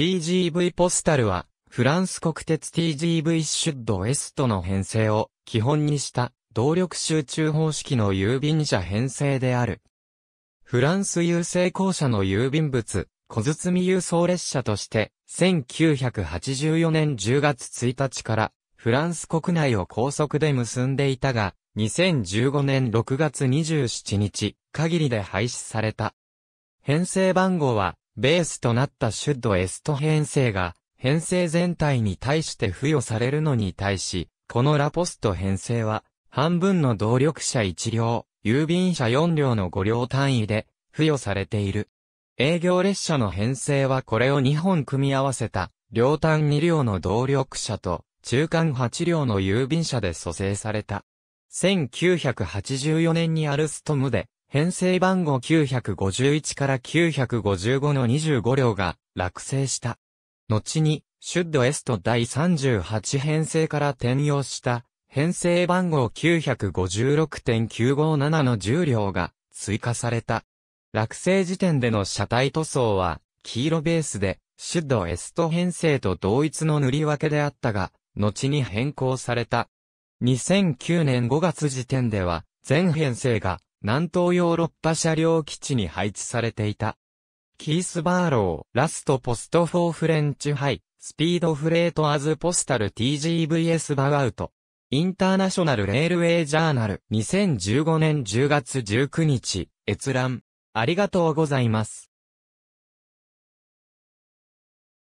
TGV ポスタルは、フランス国鉄 TGV シュッドエストの編成を基本にした動力集中方式の郵便車編成である。フランス郵政公社の郵便物、小包輸送列車として、1984年10月1日からフランス国内を高速で結んでいたが、2015年6月27日限りで廃止された。編成番号はベースとなったシュッドエスト編成が、編成全体に対して付与されるのに対し、このラポスト編成は、半分の動力車1両、郵便車4両の5両単位で、付与されている。営業列車の編成はこれを2本組み合わせた、両端2両の動力車と、中間8両の郵便車で組成された。1984年にアルストムで、編成番号951から955の25両が落成した。後に、シュッドエスト第38編成から転用した編成番号956.957の10両が追加された。落成時点での車体塗装は黄色ベースでシュッドエスト編成と同一の塗り分けであったが、後に変更された。2009年5月時点では全編成が南東ヨーロッパ車両基地に配置されていた。キース・バーロー、ラスト・ポスト・フォー・フレンチ・ハイ、スピード・フレート・アズ・ポスタル TGVS・ バウアウト。インターナショナル・レールウェイ・ジャーナル。2015年10月19日、閲覧。ありがとうございます。